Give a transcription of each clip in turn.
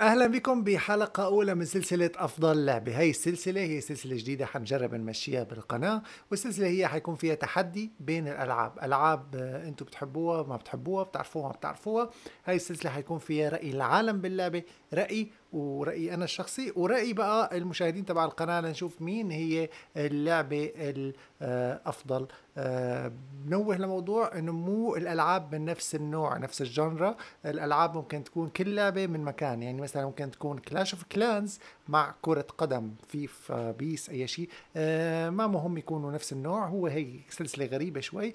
اهلا بكم بحلقه اولى من سلسله افضل لعبه هي السلسله هي سلسله جديده حنجرب نمشيها بالقناه والسلسله هي حيكون فيها تحدي بين الالعاب العاب آه، انتم بتحبوها ما بتحبوها بتعرفوها ما بتعرفوها هاي السلسله حيكون فيها راي العالم باللعبه راي ورأيي أنا الشخصي ورأيي بقى المشاهدين تبع القناة لنشوف مين هي اللعبة الأفضل بنوه آه، لموضوع انه مو الالعاب من نفس النوع نفس الجنرا الالعاب ممكن تكون كل لعبه من مكان يعني مثلا ممكن تكون كلاش اوف كلانز مع كرة قدم فيفا بيس أي شيء آه، ما مهم يكونوا نفس النوع هو هي سلسلة غريبة شوي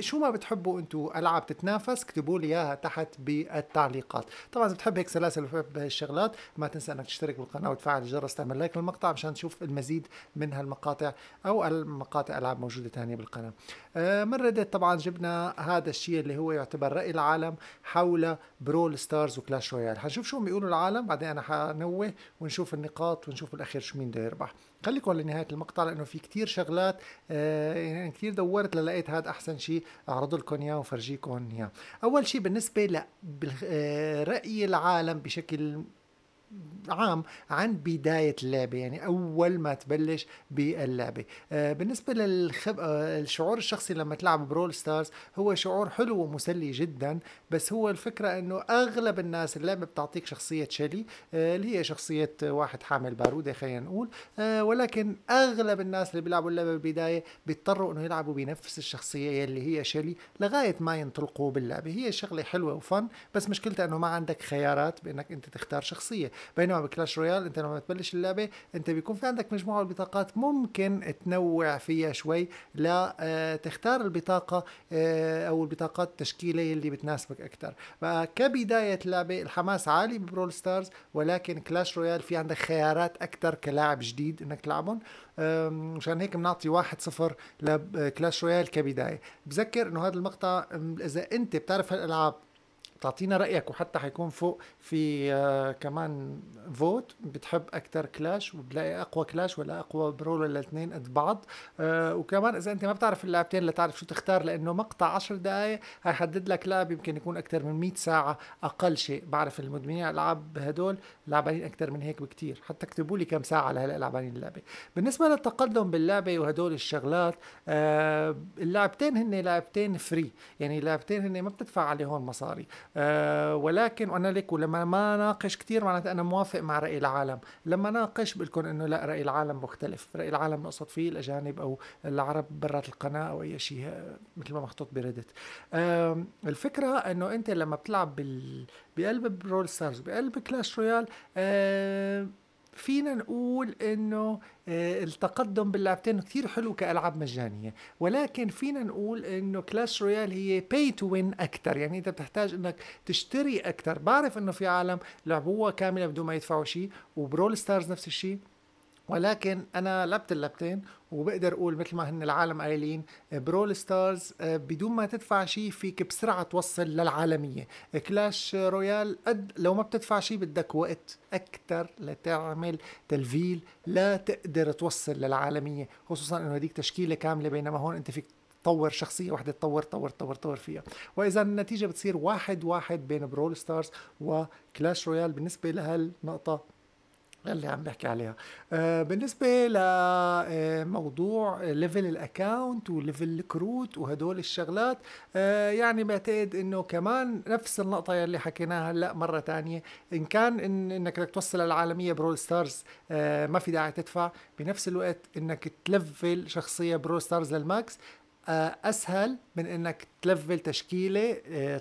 شو ما بتحبوا أنتوا ألعاب تتنافس اكتبوا لي إياها تحت بالتعليقات طبعا إذا بتحب هيك سلاسل وبتحب هالشغلات ما تنسى أنك تشترك بالقناة وتفعل الجرس تعمل لايك للمقطع مشان تشوف المزيد من هالمقاطع أو المقاطع ألعاب موجودة ثانية بالقناة آه، من ردت طبعا جبنا هذا الشيء اللي هو يعتبر رأي العالم حول برول ستارز وكلاش رويال حنشوف شو بيقولوا العالم بعدين أنا حنوه ونشوف النقاط التعليقات ونشوف بالاخير شو مين بده يربح خليكم لنهايه المقطع لانه في كتير شغلات آه يعني كثير دورت لقيت هذا احسن شيء اعرض لكم اياه وفرجيكم اياه اول شيء بالنسبه لراي آه، العالم بشكل عام عن بداية اللعبة يعني أول ما تبلش باللعبة آه بالنسبة للخب... آه الشعور الشخصي لما تلعب برول ستارز هو شعور حلو ومسلي جدا بس هو الفكرة أنه أغلب الناس اللعبة بتعطيك شخصية شلي آه اللي هي شخصية واحد حامل بارودة خلينا نقول آه، ولكن أغلب الناس اللي بيلعبوا اللعبة بالبداية بيضطروا أنه يلعبوا بنفس الشخصية اللي هي شلي لغاية ما ينطلقوا باللعبة هي شغلة حلوة وفن بس مشكلتها أنه ما عندك خيارات بأنك أنت تختار شخصية بينما بكلاش رويال انت لما تبلش اللعبه انت بيكون في عندك مجموعه بطاقات البطاقات ممكن تنوع فيها شوي لتختار آه، البطاقه آه، او البطاقات التشكيليه اللي بتناسبك اكثر فكبدايه لعبه الحماس عالي ببرول ستارز ولكن كلاش رويال في عندك خيارات اكثر كلاعب جديد انك تلعبهم مشان هيك بنعطي واحد صفر لكلاش آه، رويال كبدايه بذكر انه هذا المقطع اذا انت بتعرف هالالعاب تعطينا رايك وحتى حيكون فوق في آه كمان فوت بتحب اكثر كلاش وبتلاقي اقوى كلاش ولا اقوى برول ولا الاثنين قد بعض آه وكمان اذا انت ما بتعرف اللعبتين لتعرف شو تختار لانه مقطع 10 دقائق حيحدد لك لعب يمكن يكون اكثر من 100 ساعه اقل شيء بعرف المدمنين العاب هدول لعبانين اكثر من هيك بكثير حتى اكتبوا لي كم ساعه لهلا لعبانين اللعبه بالنسبه للتقدم باللعبه وهدول الشغلات آه اللعبتين هن لعبتين فري يعني لعبتين هن ما بتدفع عليهم مصاري آه، ولكن وانا لك ولما ما ناقش كثير معناتها انا موافق مع راي العالم لما ناقش بقول لكم انه لا راي العالم مختلف راي العالم نقصد فيه الاجانب او العرب برات القناه او اي شيء مثل ما محطوط بريدت الفكره انه انت لما بتلعب بال... بقلب برول ستارز بقلب كلاش رويال فينا نقول انه آه، التقدم باللعبتين كثير حلو كالعاب مجانيه ولكن فينا نقول انه كلاش رويال هي باي تو وين اكثر يعني انت بتحتاج انك تشتري اكثر بعرف انه في عالم لعبوها كامله بدون ما يدفعوا شيء وبرول ستارز نفس الشيء ولكن انا لبت اللبتين وبقدر اقول مثل ما هن العالم قايلين برول آه، ستارز آه، بدون ما تدفع شيء فيك بسرعه توصل للعالميه كلاش رويال قد لو ما بتدفع شيء بدك وقت اكثر لتعمل تلفيل لا تقدر توصل للعالميه خصوصا انه هديك تشكيله كامله بينما هون انت فيك تطور شخصية واحدة تطور تطور تطور تطور فيها وإذا النتيجة بتصير واحد واحد بين برول ستارز وكلاش رويال بالنسبة لهالنقطة اللي عم بحكي عليها آه، بالنسبه لموضوع ليفل الاكونت وليفل الكروت وهدول الشغلات آه، يعني بعتقد انه كمان نفس النقطه اللي حكيناها هلا مره تانية ان كان إن انك بدك توصل للعالميه برول ستارز آه، ما في داعي تدفع بنفس الوقت انك تلفل شخصيه برول ستارز للماكس اسهل من انك تلفل تشكيله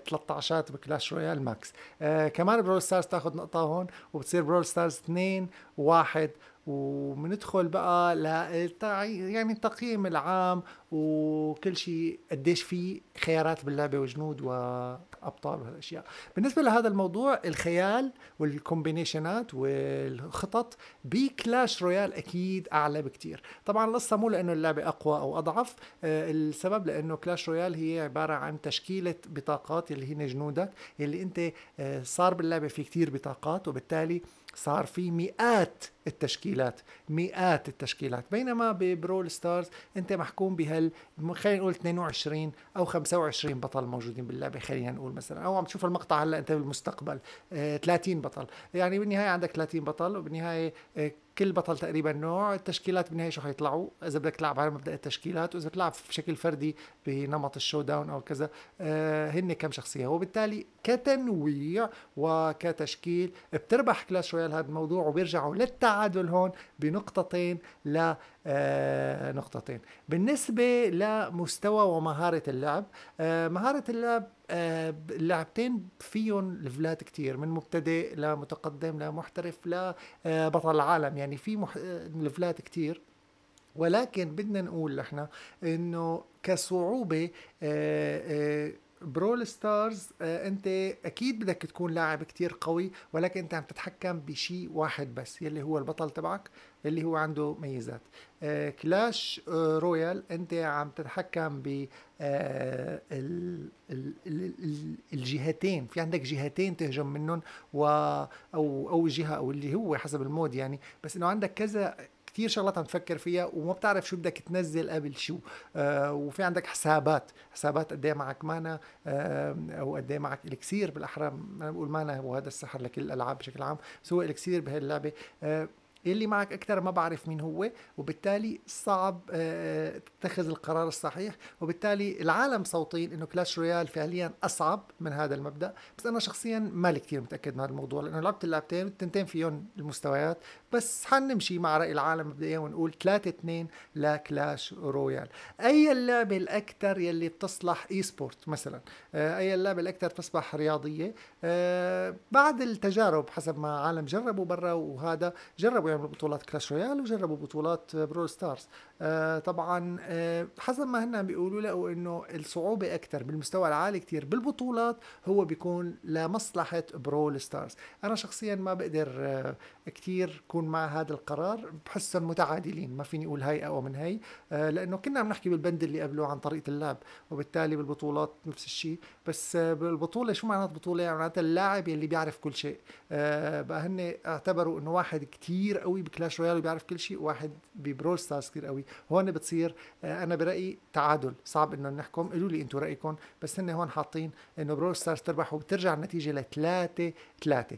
13 آه، بكلاش رويال ماكس آه، كمان برول ستارز تاخذ نقطه هون وبتصير برول ستارز 2 و1 وبندخل بقى ل يعني التقييم العام وكل شيء قديش في خيارات باللعبه وجنود وابطال وهالاشياء بالنسبه لهذا الموضوع الخيال والكومبينيشنات والخطط بكلاش رويال اكيد اعلى بكتير طبعا القصه مو لانه اللعبه اقوى او اضعف آه، السبب لانه كلاش رويال رويال هي عباره عن تشكيله بطاقات اللي هن جنودك اللي انت آه، صار باللعبه في كتير بطاقات وبالتالي صار في مئات التشكيلات مئات التشكيلات بينما ببرول ستارز انت محكوم بهال خلينا نقول 22 او 25 بطل موجودين باللعبه خلينا نقول مثلا او عم تشوف المقطع هلا انت بالمستقبل آه 30 بطل يعني بالنهايه عندك 30 بطل وبالنهايه آه كل بطل تقريبا نوع التشكيلات بالنهايه شو حيطلعوا اذا بدك تلعب على مبدا التشكيلات واذا بتلعب بشكل فردي بنمط الشو داون او كذا آه هن كم شخصيه وبالتالي كتنويع وكتشكيل بتربح كلاش بيستغل هذا الموضوع وبيرجعوا للتعادل هون بنقطتين ل آه، نقطتين بالنسبة لمستوى ومهارة اللعب آه، مهارة اللعب اللعبتين آه، فيهم ليفلات كتير من مبتدئ لمتقدم لمحترف لبطل العالم يعني في مح... ليفلات كتير ولكن بدنا نقول نحن انه كصعوبة برول ستارز آه، انت اكيد بدك تكون لاعب كتير قوي ولكن انت عم تتحكم بشيء واحد بس يلي هو البطل تبعك اللي هو عنده ميزات كلاش آه، رويال انت عم تتحكم ب آه، الجهتين في عندك جهتين تهجم منهم و او او جهه او اللي هو حسب المود يعني بس انه عندك كذا كتير شغلات عم تفكر فيها وما بتعرف شو بدك تنزل قبل شو آه وفي عندك حسابات حسابات قد ايه معك مانا آه او قد ايه معك الكسير بالاحرى انا بقول مانا وهذا السحر لكل الالعاب بشكل عام بس هو الكسير بهاللعبه آه اللي معك اكثر ما بعرف مين هو وبالتالي صعب آه، تتخذ القرار الصحيح وبالتالي العالم صوتين انه كلاش رويال فعليا اصعب من هذا المبدا بس انا شخصيا مالي كثير متاكد من هذا الموضوع لانه لعبت اللعبتين والتنتين فيهم المستويات بس حنمشي مع رأي العالم مبدئيا ونقول 3 2 لكلاش رويال أي اللعبة الأكثر يلي بتصلح آه، إي سبورت مثلا أي اللعبة الأكثر تصبح رياضية آه، بعد التجارب حسب ما عالم جربوا برا وهذا جربوا يعملوا بطولات كلاش رويال وجربوا بطولات برول ستارز آه، طبعا حسب ما هن بيقولوا لقوا انه الصعوبه اكثر بالمستوى العالي كثير بالبطولات هو بيكون لمصلحه برول ستارز انا شخصيا ما بقدر كثير كون يكون مع هذا القرار بحسه متعادلين ما فيني اقول هاي اقوى من هاي آه، لانه كنا عم نحكي بالبند اللي قبله عن طريقه اللعب وبالتالي بالبطولات نفس الشيء بس آه، بالبطوله شو معنات بطوله يعني معناتها اللاعب يلي بيعرف كل شيء آه، بقى هن اعتبروا انه واحد كتير قوي بكلاش رويال بيعرف كل شيء واحد ببرول ستارز كثير قوي هون بتصير انا برايي تعادل صعب انه نحكم قولوا لي انتم رايكم بس هن هون حاطين انه برول ستارز تربح وبترجع النتيجه لثلاثة ثلاثة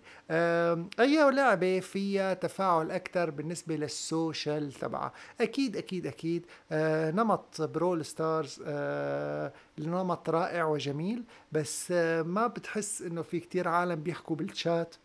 اي لعبه فيها تفاعل تفاعل اكثر بالنسبه للسوشيال تبعها اكيد اكيد اكيد آه نمط برول ستارز آه نمط رائع وجميل بس آه ما بتحس انه في كتير عالم بيحكوا بالشات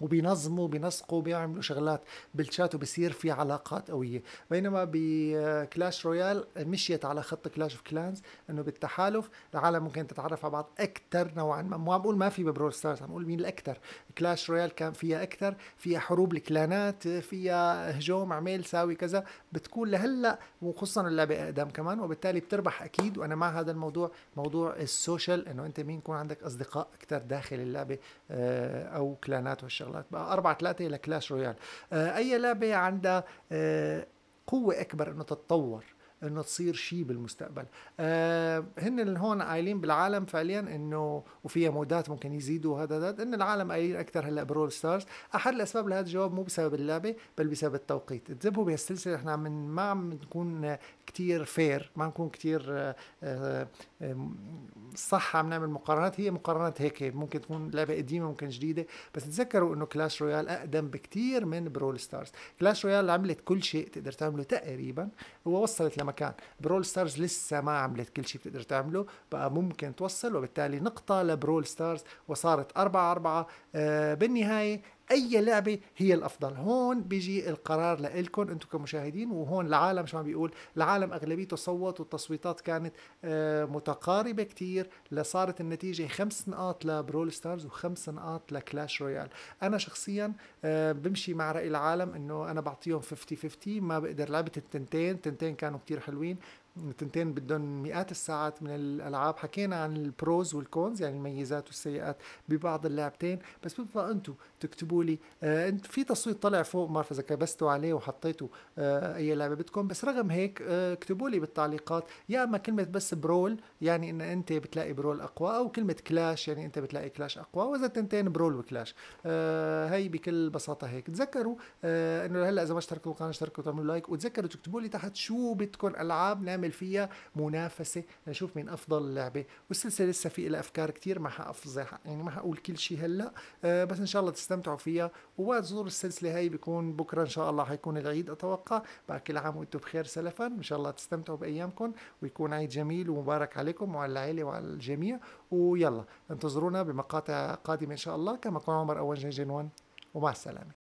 وبينظموا بينسقوا بيعملوا شغلات بالشات وبصير في علاقات قويه بينما بكلاش رويال مشيت على خط كلاش اوف كلانز انه بالتحالف العالم ممكن تتعرف على بعض اكثر نوعا ما ما عم بقول ما في ببرول ستارز عم بقول مين الاكثر كلاش رويال كان فيها اكثر فيها حروب الكلانات فيها هجوم عميل ساوي كذا بتكون لهلا وخصوصا اللعبه اقدم كمان وبالتالي بتربح اكيد وانا مع هذا الموضوع موضوع السوشيال انه انت مين يكون عندك اصدقاء اكثر داخل اللعبه آه، او كلانات والشغل شغلات بقى 4 3 لكلاش رويال آه، اي لعبه عندها آه، قوه اكبر انه تتطور انه تصير شيء بالمستقبل آه هن اللي هون قايلين بالعالم فعليا انه وفيها مودات ممكن يزيدوا هذا هذا ان العالم قايلين اكثر هلا برول ستارز احد الاسباب لهذا الجواب مو بسبب اللعبه بل بسبب التوقيت انتبهوا بهالسلسله احنا من ما عم نكون كتير فير ما نكون كتير آه، صح عم نعمل مقارنات هي مقارنات هيك ممكن تكون لعبه قديمه ممكن جديده بس تذكروا انه كلاش رويال اقدم بكتير من برول ستارز كلاش رويال عملت كل شيء تقدر تعمله تقريبا ووصلت لمكان برول ستارز لسه ما عملت كل شيء بتقدر تعمله بقى ممكن توصل وبالتالي نقطه لبرول ستارز وصارت 4 4 آه بالنهايه اي لعبه هي الافضل هون بيجي القرار لإلكم انتم كمشاهدين وهون العالم شو عم بيقول العالم اغلبيته صوت والتصويتات كانت آه، متقاربه كتير لصارت النتيجه خمس نقاط لبرول ستارز وخمس نقاط لكلاش رويال انا شخصيا آه، بمشي مع راي العالم انه انا بعطيهم 50 50 ما بقدر لعبه التنتين التنتين كانوا كتير حلوين تنتين بدهم مئات الساعات من الالعاب حكينا عن البروز والكونز يعني الميزات والسيئات ببعض اللعبتين بس بيبقى انتم تكتبوا لي آه انت في تصويت طلع فوق ما بعرف اذا كبستوا عليه وحطيتوا آه اي لعبه بدكم بس رغم هيك آه اكتبوا لي بالتعليقات يا اما كلمه بس برول يعني ان انت بتلاقي برول اقوى او كلمه كلاش يعني انت بتلاقي كلاش اقوى واذا تنتين برول وكلاش آه هي بكل بساطه هيك تذكروا آه انه هلا اذا ما اشتركوا بالقناه اشتركوا وتعملوا لايك وتذكروا تكتبوا لي تحت شو بدكم العاب نعمل نعمل فيها منافسه نشوف مين افضل لعبه والسلسله لسه في لها افكار كتير ما حأفضح يعني ما حقول كل شيء هلا أه بس ان شاء الله تستمتعوا فيها وبعد زور السلسله هاي بيكون بكره ان شاء الله حيكون العيد اتوقع بعد كل عام وانتم بخير سلفا ان شاء الله تستمتعوا بايامكم ويكون عيد جميل ومبارك عليكم وعلى العائله وعلى الجميع ويلا انتظرونا بمقاطع قادمه ان شاء الله كما كان عمر اول جنجن ومع السلامه